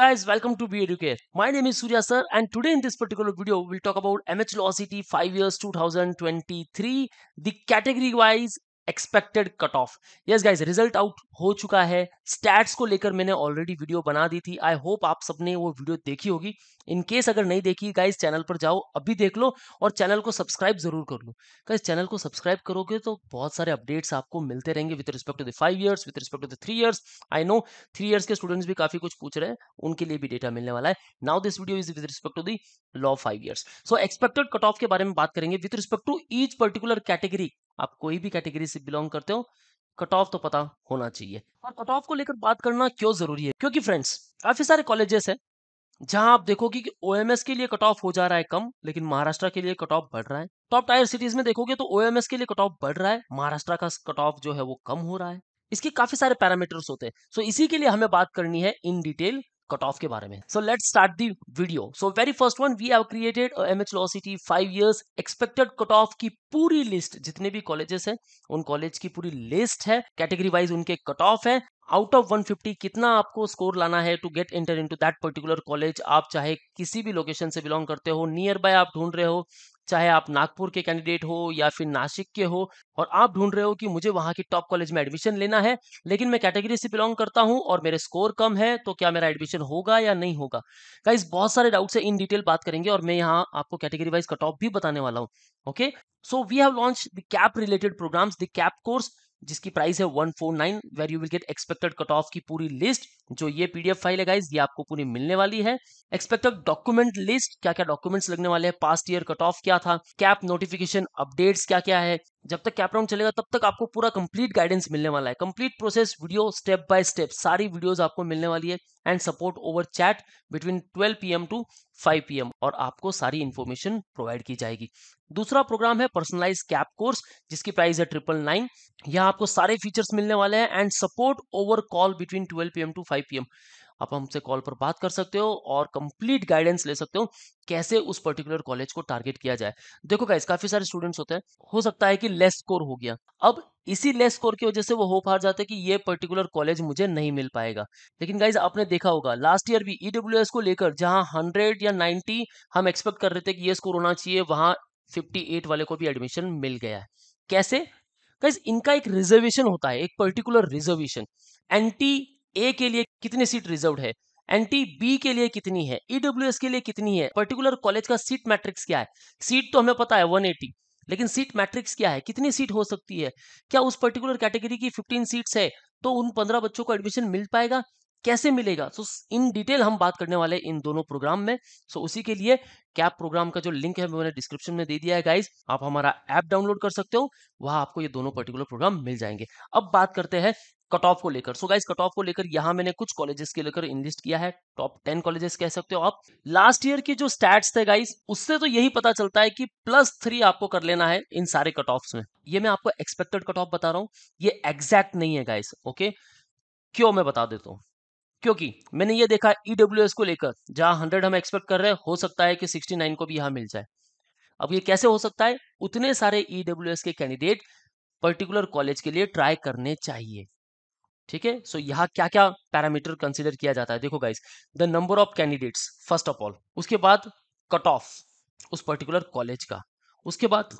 guys, welcome to Be Educate. My name is Surya sir and today in this particular video, we'll talk about MH Law City 5 years 2023, the category wise expected cut off yes guys result out हो चुका है stats को लेकर मैंने already video बना दी थी I hope आप सबने वो वीडियो देखी होगी इन केस अगर नहीं देखी गाइज चैनल पर जाओ अभी देख लो और चैनल को सब्सक्राइब जरूर कर लो गाइज चैनल को सब्सक्राइब करोगे तो बहुत सारे अपडेट्स आपको मिलते रहेंगे with respect to the five years with respect to the three years I know three years के स्टूडेंट्स भी काफी कुछ पूछ रहे हैं उनके लिए भी डेटा मिलने वाला है now this video is with respect to the law five years so expected cut off के बारे में बात करेंगे with respect to each particular category आप कोई भी कैटेगरी से बिलोंग करते हो कट ऑफ तो पता होना चाहिए और कट ऑफ को लेकर बात करना क्यों जरूरी है क्योंकि फ्रेंड्स काफी सारे कॉलेजेस है जहां आप देखोगे कि ओएमएस के लिए कट ऑफ हो जा रहा है कम लेकिन महाराष्ट्र के लिए कट ऑफ बढ़ रहा है टॉप तो टायर सिटीज में देखोगे तो ओएमएस के लिए कट ऑफ बढ़ रहा है महाराष्ट्र का कट ऑफ जो है वो कम हो रहा है इसके काफी सारे पैरामीटर्स होते हैं सो इसी के लिए हमें बात करनी है इन डिटेल कट ऑफ के बारे में. So let's start the video. So very first one we have created a law CET five five expected cut off की पूरी लिस्ट जितने भी कॉलेजेस हैं उन कॉलेज की पूरी लिस्ट है कैटेगरी वाइज उनके कट ऑफ है आउट ऑफ 150 कितना आपको स्कोर लाना है to get enter into that particular college आप चाहे किसी भी लोकेशन से बिलोंग करते हो नियर बाय आप ढूंढ रहे हो चाहे आप नागपुर के कैंडिडेट हो या फिर नासिक के हो और आप ढूंढ रहे हो कि मुझे वहां के टॉप कॉलेज में एडमिशन लेना है लेकिन मैं कैटेगरी से बिलोंग करता हूं और मेरे स्कोर कम है तो क्या मेरा एडमिशन होगा या नहीं होगा गाइस बहुत सारे डाउट से इन डिटेल बात करेंगे और मैं यहाँ आपको कैटेगरी वाइज कट ऑफ भी बताने वाला हूँ okay so we have launch the CAP related programs the CAP course जिसकी प्राइस है 149 four nine where you will get expected cut off की पूरी लिस्ट जो ये पीडीएफ फाइल है गाइज ये आपको पूरी मिलने वाली है एक्सपेक्टेड डॉक्यूमेंट लिस्ट क्या क्या डॉक्यूमेंट्स लगने वाले हैं पास्ट ईयर कट ऑफ क्या था कैप नोटिफिकेशन अपडेट्स क्या क्या है जब तक कैप राउंड चलेगा तब तक आपको पूरा कंप्लीट गाइडेंस मिलने वाला है complete process video step by step सारी वीडियोस आपको मिलने वाली है and support over chat between 12 PM to 5 PM और आपको सारी इन्फॉर्मेशन प्रोवाइड की जाएगी दूसरा प्रोग्राम है पर्सनलाइज कैप कोर्स जिसकी प्राइस है ट्रिपल नाइन यहाँ आपको सारे फीचर्स मिलने वाले हैं and support over call between twelve P to five P आप हमसे कॉल पर बात कर सकते हो और कंप्लीट गाइडेंस ले सकते हो कैसे उस पर्टिकुलर कॉलेज को टारगेट किया जाए देखो गाइस काफी सारे स्टूडेंट्स होते हैं हो सकता है कि लेस स्कोर हो गया अब इसी लेस स्कोर की वजह से वो होप हार जाते है कि ये पर्टिकुलर कॉलेज मुझे नहीं मिल पाएगा लेकिन गाइज आपने देखा होगा लास्ट ईयर भी ईडब्ल्यू e को लेकर जहां हंड्रेड या नाइन्टी हम एक्सपेक्ट कर रहे थे कि ये स्कोर होना चाहिए वहां 58 वाले को भी एडमिशन मिल गया है कैसे गाइज इनका एक रिजर्वेशन होता है एक पर्टिकुलर रिजर्वेशन एंटी ए के लिए कितनी सीट रिजर्व है एनटी बी के लिए कितनी है ईडब्ल्यू e के लिए कितनी है पर्टिकुलर कॉलेज का सीट मैट्रिक्स क्या है सीट तो हमें पता है 180 लेकिन सीट मैट्रिक्स क्या है कितनी सीट हो सकती है क्या उस पर्टिकुलर कैटेगरी की 15 सीट्स है तो उन 15 बच्चों को एडमिशन मिल पाएगा कैसे मिलेगा सो इन डिटेल हम बात करने वाले इन दोनों प्रोग्राम में सो so, उसी के लिए कैप प्रोग्राम का जो लिंक है मैंने डिस्क्रिप्शन में दे दिया है गाइज आप हमारा ऐप डाउनलोड कर सकते हो वहां आपको ये दोनों पर्टिकुलर प्रोग्राम मिल जाएंगे अब बात करते हैं कट ऑफ को लेकर सो गाइज कट ऑफ को लेकर यहाँ मैंने कुछ कॉलेजेस के लेकर इनलिस्ट किया है टॉप टेन कॉलेजेस कह सकते हो आप लास्ट ईयर के जो स्टैट्स थे गाइज उससे तो यही पता चलता है कि प्लस थ्री आपको कर लेना है इन सारे कट ऑफ में ये मैं आपको एक्सपेक्टेड कट ऑफ बता रहा हूँ ये एग्जैक्ट नहीं है गाइज ओके क्यों मैं बता देता हूँ क्योंकि मैंने ये देखा ईडब्ल्यू e को लेकर जहां हंड्रेड हम एक्सपेक्ट कर रहे हैं हो सकता है कि सिक्सटी को भी यहां मिल जाए अब ये कैसे हो सकता है उतने सारे ईडब्ल्यू e के कैंडिडेट पर्टिकुलर कॉलेज के लिए ट्राई करने चाहिए ठीक है सो यहाँ क्या क्या पैरामीटर कंसिडर किया जाता है देखो guys the number of candidates first of all उसके बाद कट ऑफ उस पर्टिकुलर कॉलेज का उसके बाद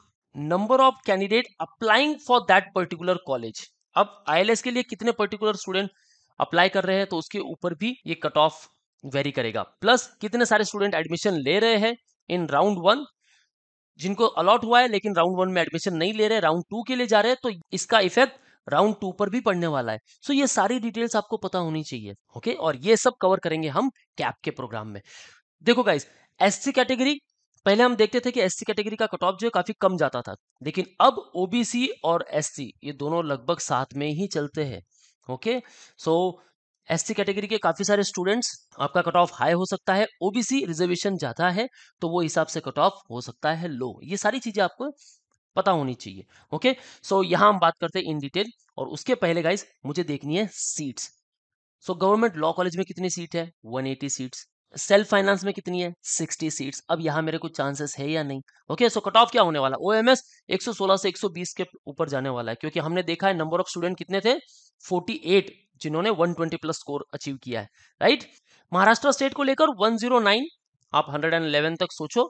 number of candidate applying for that particular college अब आई के लिए कितने पर्टिकुलर स्टूडेंट अप्लाई कर रहे हैं तो उसके ऊपर भी ये कट ऑफ वेरी करेगा प्लस कितने सारे स्टूडेंट एडमिशन ले रहे हैं इन राउंड वन जिनको अलॉट हुआ है लेकिन राउंड वन में एडमिशन नहीं ले रहे राउंड टू के लिए जा रहे हैं तो इसका इफेक्ट राउंड टू पर भी पड़ने वाला है सो so, ये सारी डिटेल्स आपको पता होनी चाहिए ओके okay? और ये सब कवर करेंगे हम कैप के प्रोग्राम में देखो गाइज एस कैटेगरी पहले हम देखते थे कि एससी कैटेगरी का कट ऑफ जो है काफी कम जाता था लेकिन अब ओबीसी और एससी ये दोनों लगभग साथ में ही चलते हैं ओके सो एससी कैटेगरी के काफ़ी सारे स्टूडेंट्स आपका कट ऑफ हाई हो सकता है ओबीसी रिजर्वेशन ज़्यादा है तो वो हिसाब से कट ऑफ हो सकता है लो ये सारी चीज़ें आपको पता होनी चाहिए ओके सो यहाँ हम बात करते हैं इन डिटेल और उसके पहले गाइज मुझे देखनी है seats so government law college में कितनी सीट है 180 सीट्स सेल्फ फाइनेंस में कितनी है सिक्सटी सीट्स अब यहाँ मेरे को चांसेस है या नहीं ओके सो कट ऑफ क्या होने वाला ओ एम एस एक से 120 के ऊपर जाने वाला है क्योंकि हमने देखा है नंबर ऑफ स्टूडेंट कितने थे 48 जिन्होंने 120 प्लस स्कोर अचीव किया है राइट महाराष्ट्र स्टेट को लेकर 109 आप 111 तक सोचो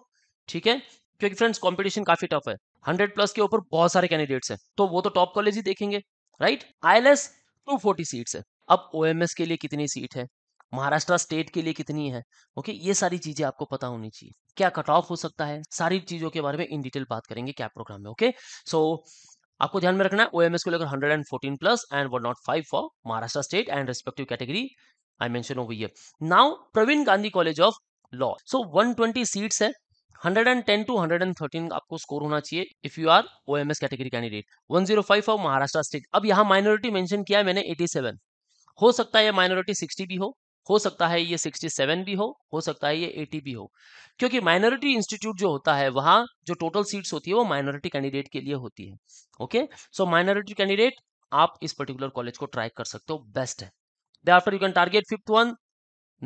ठीक है क्योंकि फ्रेंड्स कॉम्पिटिशन काफी टफ है हंड्रेड प्लस के ऊपर बहुत सारे कैंडिडेट्स है तो वो तो टॉप कॉलेज ही देखेंगे right I L S two seats है अब ओ के लिए कितनी सीट है महाराष्ट्र स्टेट के लिए कितनी है ओके ये सारी चीजें आपको पता होनी चाहिए क्या कट ऑफ हो सकता है सारी चीजों के बारे में इन डिटेल बात करेंगे क्या प्रोग्राम में ओके सो आपको ध्यान में रखना है ओएमएस को लेकर 114 plus and one not five for Maharashtra state and respective category I mention over here now Praveen Gandhi college of law so 120 seats है 110 टू 113 आपको स्कोर होना चाहिए if you are OMS category candidate 105 for Maharashtra state अब यहाँ minority mention किया है मैंने 87 हो सकता है माइनॉरिटी 60 भी हो हो सकता है ये 67 भी हो हो सकता है ये 80 भी हो क्योंकि माइनॉरिटी इंस्टीट्यूट जो होता है वहां जो टोटल सीट्स होती है वो माइनॉरिटी कैंडिडेट के लिए होती है ओके सो माइनॉरिटी कैंडिडेट आप इस पर्टिकुलर कॉलेज को ट्राई कर सकते हो बेस्ट है they after you can target fifth one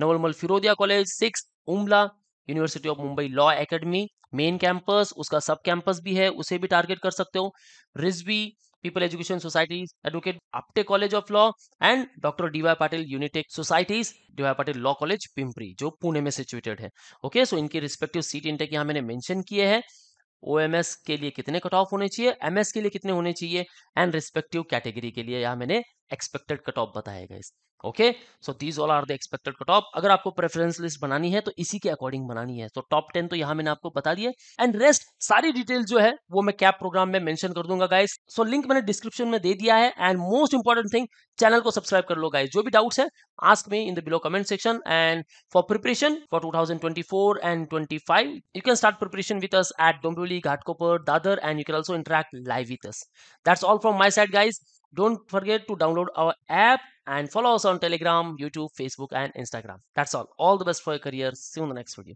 Navalmal Firodia college six उमला university of Mumbai law academy main campus उसका सब कैंपस भी है उसे भी टारगेट कर सकते हो Rizvi people education societies advocate Apte college of law and doctor DY Patil unitech societies DY Patil law college Pimpri जो पुणे में सिचुएटेड है ओके सो इनके रिस्पेक्टिव सीट इंटेक यहाँ मैंने मैंशन किए हैं ओ के लिए कितने कट ऑफ होने चाहिए एम के लिए कितने होने चाहिए एंड रिस्पेक्टिव कैटेगरी के लिए यहाँ मैंने एक्सपेक्टेड कट ऑफ बताएगा इस okay so these all are the expected cut off अगर आपको प्रेफरेंस लिस्ट बनानी है तो इसी के अकॉर्डिंग बनानी है तो टॉप टेन तो यहां मैंने आपको बता दिए एंड रेस्ट सारी डिटेल जो है वो मैं कैप प्रोग्राम में मेंशन कर दूंगा गाइस सो लिंक मैंने डिस्क्रिप्शन में दे दिया है and most important thing channel को सब्सक्राइब कर लो गाइस जो भी डाउट्स है ask me in the below comment section and for preparation for 2024 and 25 you can start preparation with us at Dombivli, Ghatkopar, Dadar and you can also interact live with us. That's all from my side guys. Don't forget to download our app and follow us on Telegram, YouTube, Facebook, and Instagram. That's all. All the best for your career. See you in the next video.